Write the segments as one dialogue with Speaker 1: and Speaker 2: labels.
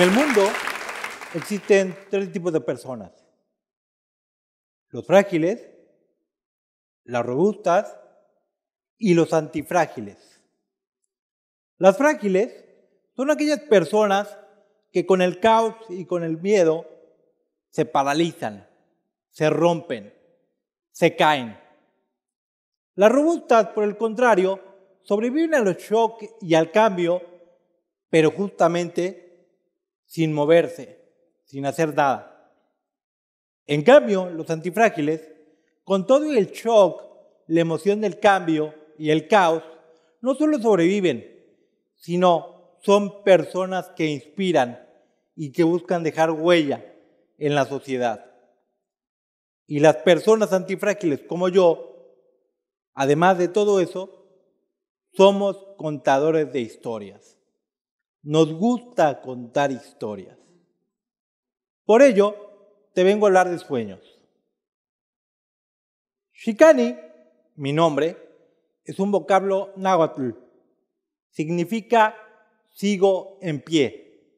Speaker 1: En el mundo existen tres tipos de personas. Los frágiles, las robustas y los antifrágiles. Las frágiles son aquellas personas que con el caos y con el miedo se paralizan, se rompen, se caen. Las robustas, por el contrario, sobreviven al shock y al cambio, pero justamente sin moverse, sin hacer nada. En cambio, los antifrágiles, con todo el shock, la emoción del cambio y el caos, no solo sobreviven, sino son personas que inspiran y que buscan dejar huella en la sociedad. Y las personas antifrágiles como yo, además de todo eso, somos contadores de historias. Nos gusta contar historias. Por ello, te vengo a hablar de sueños. Shikani, mi nombre, es un vocablo náhuatl. Significa sigo en pie.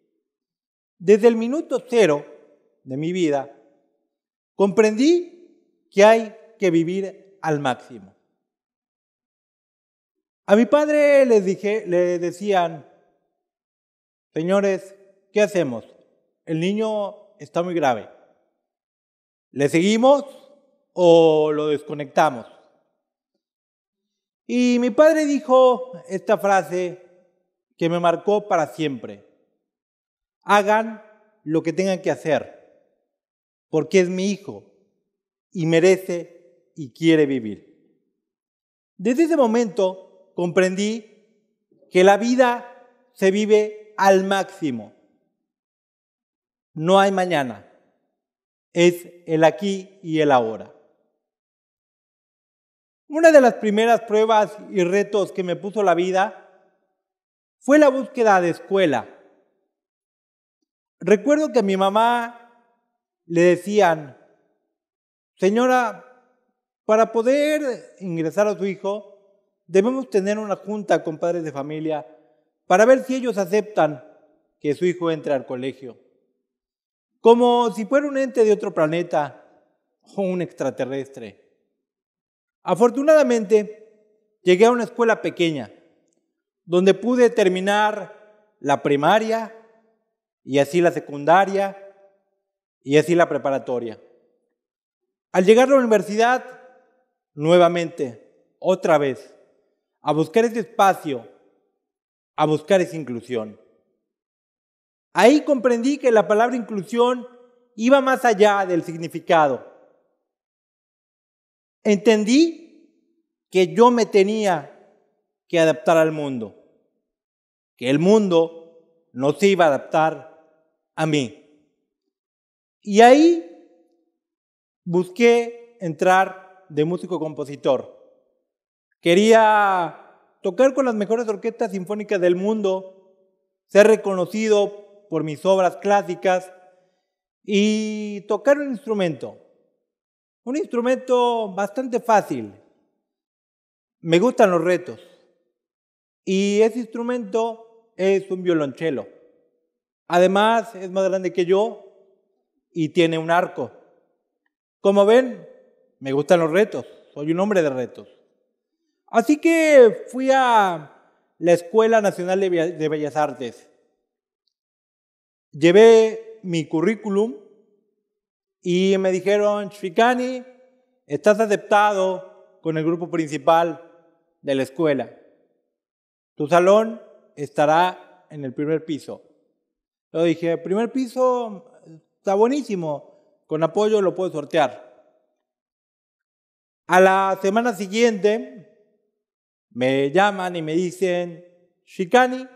Speaker 1: Desde el minuto cero de mi vida, comprendí que hay que vivir al máximo. A mi padre le decían Señores, ¿qué hacemos? El niño está muy grave. ¿Le seguimos o lo desconectamos? Y mi padre dijo esta frase que me marcó para siempre. Hagan lo que tengan que hacer, porque es mi hijo y merece y quiere vivir. Desde ese momento comprendí que la vida se vive al máximo. No hay mañana. Es el aquí y el ahora. Una de las primeras pruebas y retos que me puso la vida fue la búsqueda de escuela. Recuerdo que a mi mamá le decían, señora, para poder ingresar a su hijo, debemos tener una junta con padres de familia para ver si ellos aceptan que su hijo entre al colegio. Como si fuera un ente de otro planeta o un extraterrestre. Afortunadamente, llegué a una escuela pequeña, donde pude terminar la primaria y así la secundaria y así la preparatoria. Al llegar a la universidad, nuevamente, otra vez, a buscar ese espacio a buscar esa inclusión. Ahí comprendí que la palabra inclusión iba más allá del significado. Entendí que yo me tenía que adaptar al mundo, que el mundo no se iba a adaptar a mí. Y ahí busqué entrar de músico-compositor. Quería tocar con las mejores orquestas sinfónicas del mundo, ser reconocido por mis obras clásicas y tocar un instrumento. Un instrumento bastante fácil. Me gustan los retos. Y ese instrumento es un violonchelo. Además, es más grande que yo y tiene un arco. Como ven, me gustan los retos. Soy un hombre de retos. Así que fui a la Escuela Nacional de Bellas Artes. Llevé mi currículum y me dijeron, Shikani, estás aceptado con el grupo principal de la escuela. Tu salón estará en el primer piso. Lo dije, primer piso está buenísimo, con apoyo lo puedo sortear. A la semana siguiente me llaman y me dicen, Shikani,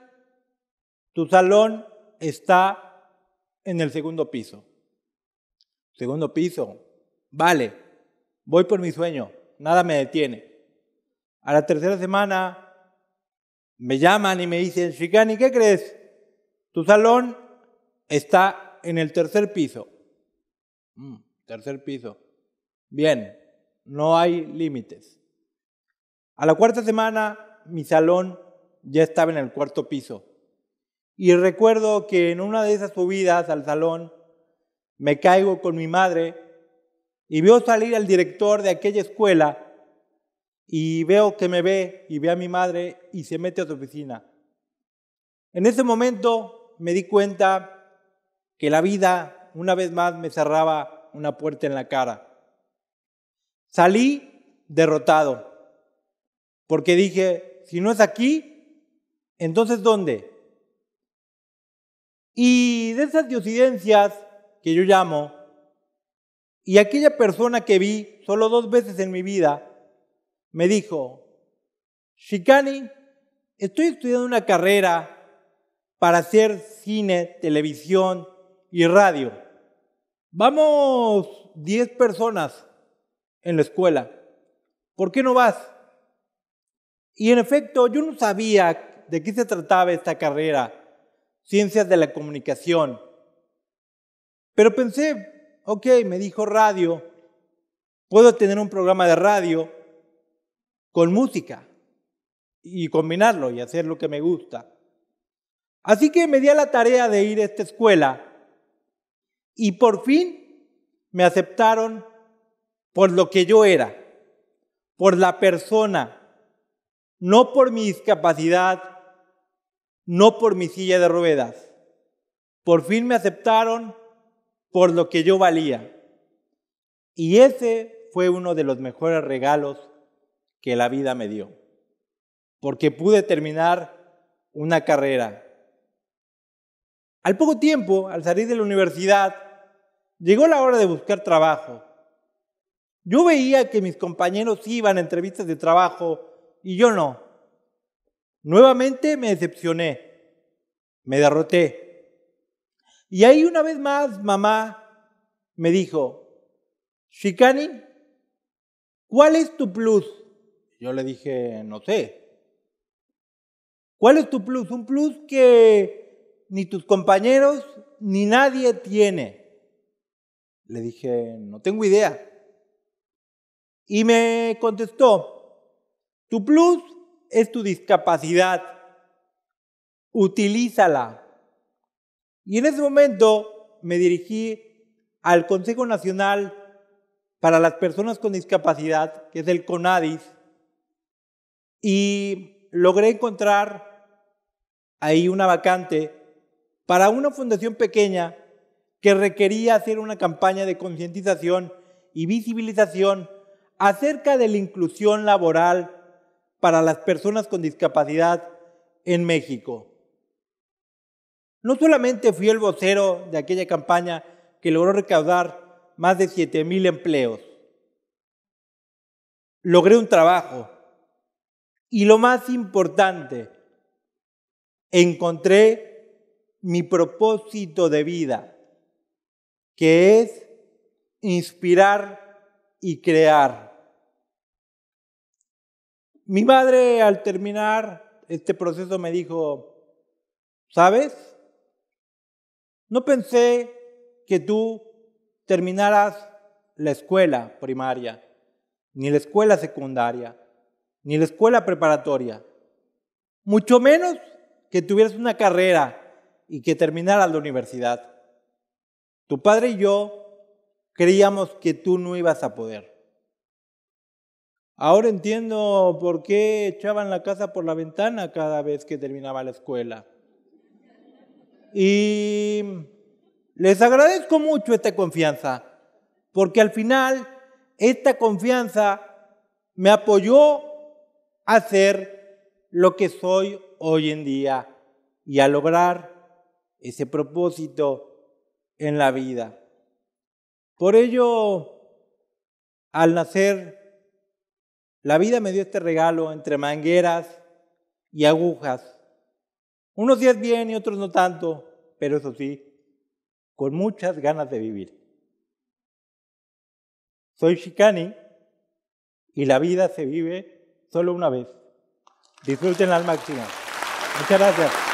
Speaker 1: tu salón está en el segundo piso. Segundo piso, vale, voy por mi sueño, nada me detiene. A la tercera semana me llaman y me dicen, Shikani, ¿qué crees? Tu salón está en el tercer piso. Mm, tercer piso. Bien, no hay límites. A la cuarta semana mi salón ya estaba en el cuarto piso. Y recuerdo que en una de esas subidas al salón me caigo con mi madre y veo salir al director de aquella escuela y veo que me ve y ve a mi madre y se mete a su oficina. En ese momento me di cuenta que la vida una vez más me cerraba una puerta en la cara. Salí derrotado. Porque dije, si no es aquí, entonces ¿dónde? Y de esas diocidencias que yo llamo, y aquella persona que vi solo dos veces en mi vida, me dijo, Shikani, estoy estudiando una carrera para hacer cine, televisión y radio. Vamos 10 personas en la escuela. ¿Por qué no vas? Y en efecto, yo no sabía de qué se trataba esta carrera, ciencias de la comunicación. Pero pensé, ok, me dijo radio, puedo tener un programa de radio con música y combinarlo y hacer lo que me gusta. Así que me di a la tarea de ir a esta escuela y por fin me aceptaron por lo que yo era, por la persona no por mi discapacidad, no por mi silla de ruedas. Por fin me aceptaron por lo que yo valía. Y ese fue uno de los mejores regalos que la vida me dio, porque pude terminar una carrera. Al poco tiempo, al salir de la universidad, llegó la hora de buscar trabajo. Yo veía que mis compañeros iban a entrevistas de trabajo y yo no. Nuevamente me decepcioné, me derroté. Y ahí una vez más mamá me dijo, Shikani, ¿cuál es tu plus? Yo le dije, no sé. ¿Cuál es tu plus? Un plus que ni tus compañeros ni nadie tiene. Le dije, no tengo idea. Y me contestó, tu plus es tu discapacidad. Utilízala. Y en ese momento me dirigí al Consejo Nacional para las Personas con Discapacidad, que es el CONADIS, y logré encontrar ahí una vacante para una fundación pequeña que requería hacer una campaña de concientización y visibilización acerca de la inclusión laboral para las personas con discapacidad en México. No solamente fui el vocero de aquella campaña que logró recaudar más de 7.000 empleos, logré un trabajo y lo más importante, encontré mi propósito de vida, que es inspirar y crear. Mi madre al terminar este proceso me dijo, ¿sabes? No pensé que tú terminaras la escuela primaria, ni la escuela secundaria, ni la escuela preparatoria, mucho menos que tuvieras una carrera y que terminaras la universidad. Tu padre y yo creíamos que tú no ibas a poder. Ahora entiendo por qué echaban la casa por la ventana cada vez que terminaba la escuela. Y les agradezco mucho esta confianza, porque al final esta confianza me apoyó a ser lo que soy hoy en día y a lograr ese propósito en la vida. Por ello, al nacer la vida me dio este regalo entre mangueras y agujas. Unos días bien y otros no tanto, pero eso sí, con muchas ganas de vivir. Soy Shikani y la vida se vive solo una vez. Disfruten al máximo. Muchas gracias.